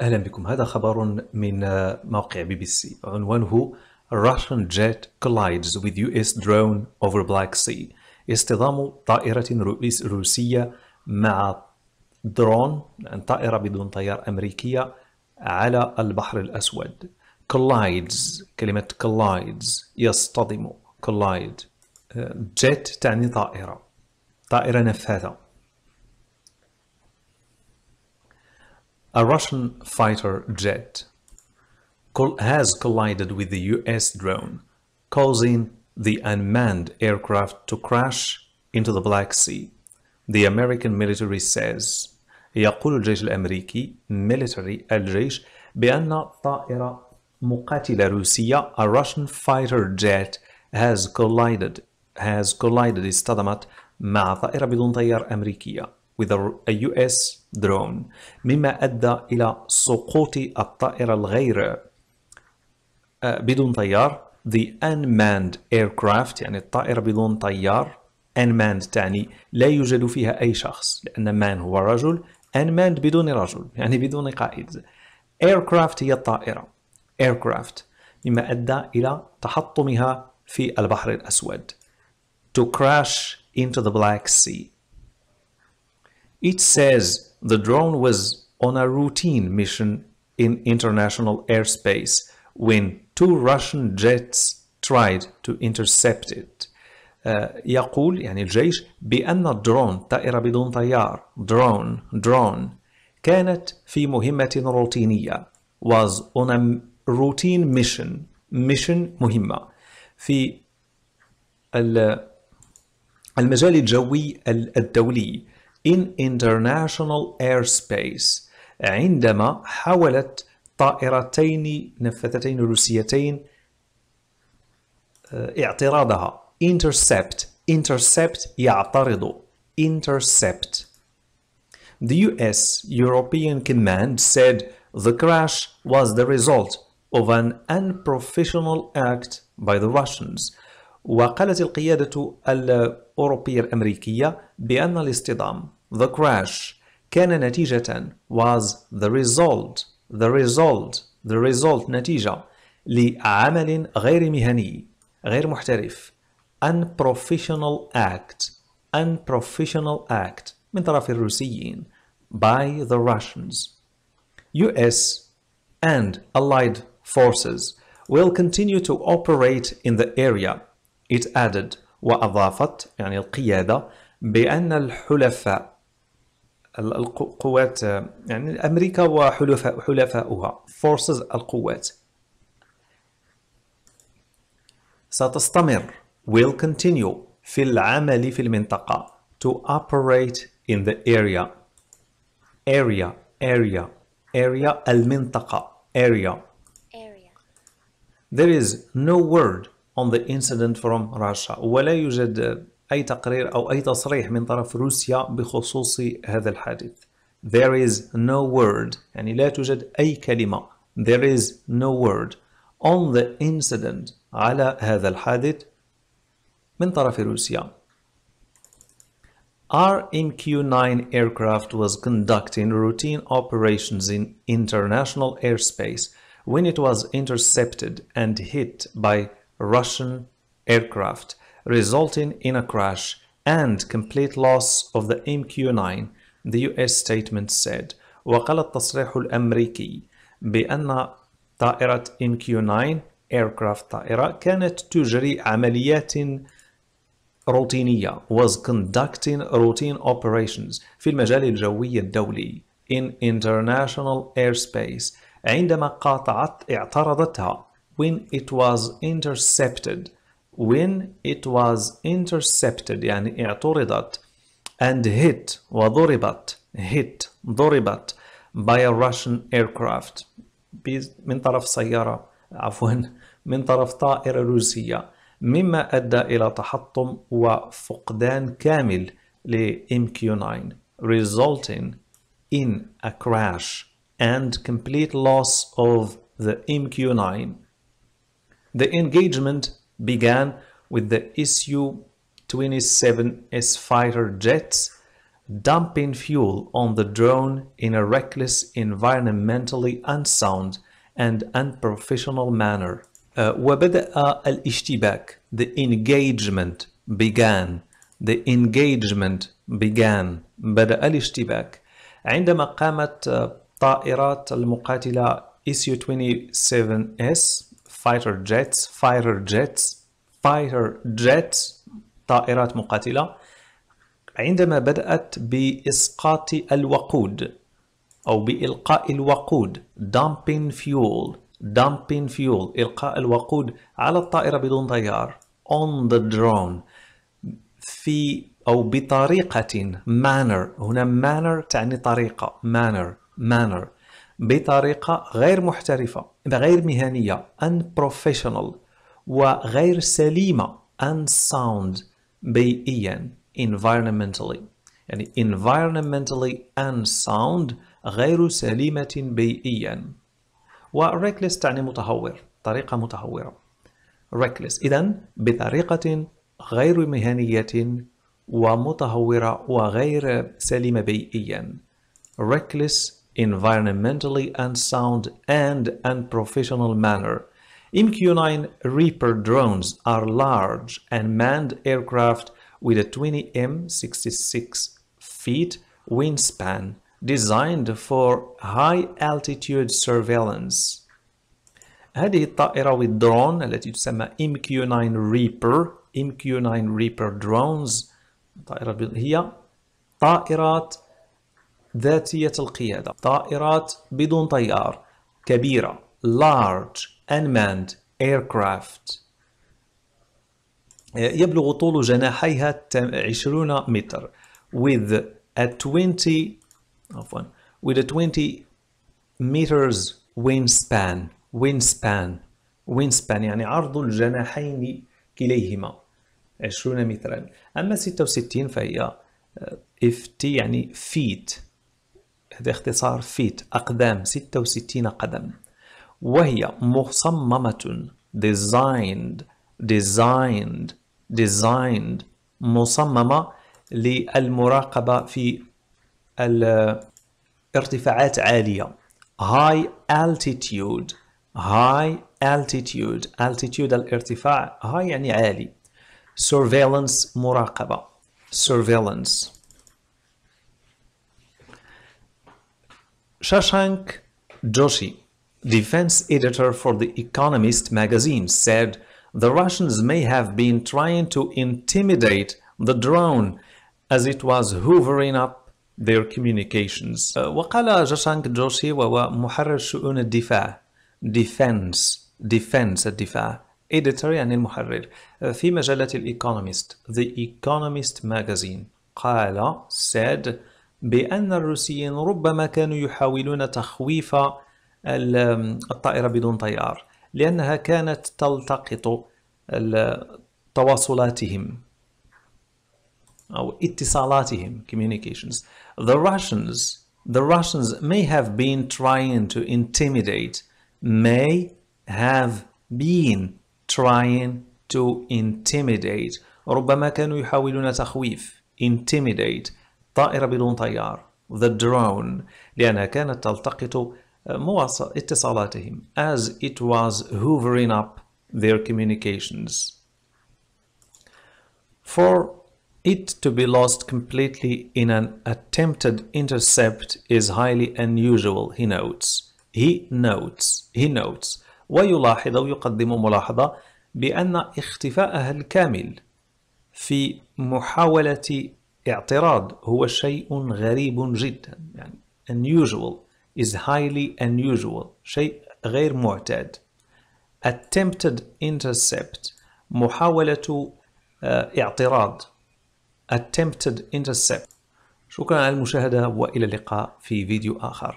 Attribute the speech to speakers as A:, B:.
A: أهلا بكم هذا خبر من موقع بي بي سي عنوانه Russian jet collides with US drone over Black Sea اصطدام طائرة روسية مع درون يعني طائرة بدون طيار أمريكية على البحر الأسود collides كلمة collides يصطدم collide آه، jet تعني طائرة طائرة نفاثة A Russian fighter jet has collided with the US drone, causing the unmanned aircraft to crash into the Black Sea. The American military says يقول الجيش الأمريكي military الجيش بأن طائرة مقاتلة روسية a Russian fighter jet has collided has collided استدمت مع طائرة بدون طيار أمريكية with a US drone مما أدى إلى سقوط الطائرة الغير آه، بدون طيار the unmanned aircraft يعني الطائرة بدون طيار unmanned تعني لا يوجد فيها أي شخص لأن man هو رجل unmanned بدون رجل يعني بدون قائد aircraft هي الطائرة aircraft مما أدى إلى تحطمها في البحر الأسود to crash into the Black Sea It says the drone was on a routine mission in international airspace when two Russian jets tried to intercept it. يقول يعني الجيش بأن الدرون طائرة بدون طيار drone drone كانت في مهمة روتينية was on a routine mission mission مهمة في المجال الجوي الدولي in international airspace عندما حاولت طائرتين نفثتين روسيتين اعتراضها intercept intercept يعترض intercept The US European command said the crash was the result of an unprofessional act by the Russians وقالت القيادة الأوروبية الأمريكية بأن الاصطدام the crash كان نتيجة was the result the result the result نتيجة لعمل غير مهني غير محترف unprofessional act unprofessional act من طرف الروسيين by the Russians US and allied forces will continue to operate in the area it added وأضافت يعني القيادة بأن الحلفاء القوات يعني امريكا وحلفاؤها فورسز القوات ستستمر will continue في العمل في المنطقة to operate in the area area area area المنطقة area area there is no word on the incident from Russia ولا يوجد أي تقرير أو أي تصريح من طرف روسيا بخصوص هذا الحادث There is no word يعني لا توجد أي كلمة There is no word on the incident على هذا الحادث من طرف روسيا RMQ-9 aircraft was conducting routine operations in international airspace when it was intercepted and hit by Russian aircraft resulting in a crash and complete loss of the MQ-9, the US statement said. وقال التصريح الأمريكي بأن طائرة MQ-9 aircraft طائرة كانت تجري عمليات روتينية was conducting routine operations في المجال الجوي الدولي in international airspace عندما قاطعت اعترضتها when it was intercepted when it was intercepted يعني اعترضت and hit وضربت hit ضربت by a Russian aircraft من طرف سيارة عفوا من طرف طائرة روسية مما أدى إلى تحطم وفقدان كامل لmq 9 resulting in a crash and complete loss of the MQ-9 The engagement began with the Su-27S fighter jets dumping fuel on the drone in a reckless, environmentally unsound and unprofessional manner. وبدأ uh, الاشتباك The engagement began The engagement began بدأ الاشتباك عندما قامت طائرات المقاتلة SU-27S fighter jets fighter jets fighter jets طائرات مقاتلة عندما بدأت بإسقاط الوقود أو بإلقاء الوقود dumping fuel dumping fuel إلقاء الوقود على الطائرة بدون طيار on the drone في أو بطريقة manner هنا manner تعني طريقة manner manner بطريقة غير محترفة غير مهنية unprofessional وغير سليمة unsound بيئيا environmentally يعني environmentally unsound غير سليمة بيئيا وريكلس تعني متهور طريقة متهورة reckless إذا بطريقة غير مهنية ومتهورة وغير سليمة بيئيا reckless environmentally unsound and unprofessional manner. MQ-9 Reaper drones are large and manned aircraft with a 20m 66 feet wingspan designed for high-altitude surveillance. هذه الطائرة والدرون التي تسمى MQ-9 Reaper MQ-9 Reaper drones طائرة هي طائرات ذاتية القيادة طائرات بدون طيار كبيرة large unmanned aircraft آه، يبلغ طول جناحيها 20 متر with a 20 عفوا with a 20 meters wingspan wingspan wingspan يعني عرض الجناحين كليهما 20 مترا أما 66 فهي آه، FT يعني feet هذا اختصار فيت أقدام 66 قدم وهي مصممة designed designed designed مصممة للمراقبة في الارتفاعات عالية high altitude high altitude altitude الارتفاع high يعني عالي surveillance مراقبة surveillance Shashank Joshi, defense editor for The Economist magazine, said the Russians may have been trying to intimidate the drone as it was hoovering up their communications. Uh, وقال جشانك جوشي وهو محرر شؤون الدفاع defense defense الدفاع editor يعني المحرر uh, في مجلة الإيكونوميست The Economist magazine قال said بأن الروسيين ربما كانوا يحاولون تخويف الطائرة بدون طيار لأنها كانت تلتقط تواصلاتهم أو اتصالاتهم communications the Russians the Russians may have been trying to intimidate may have been trying to intimidate ربما كانوا يحاولون تخويف intimidate طائرة بدون طيار The drone لأنها كانت تلتقط مواصل اتصالاتهم as it was hoovering up their communications for it to be lost completely in an attempted intercept is highly unusual he notes he notes he notes ويلاحظ أو يقدم ملاحظة بأن اختفاءها الكامل في محاولة اعتراض هو شيء غريب جدا يعني unusual is highly unusual شيء غير معتاد attempted intercept محاولة آه، اعتراض attempted intercept شكرا على المشاهدة وإلى اللقاء في فيديو آخر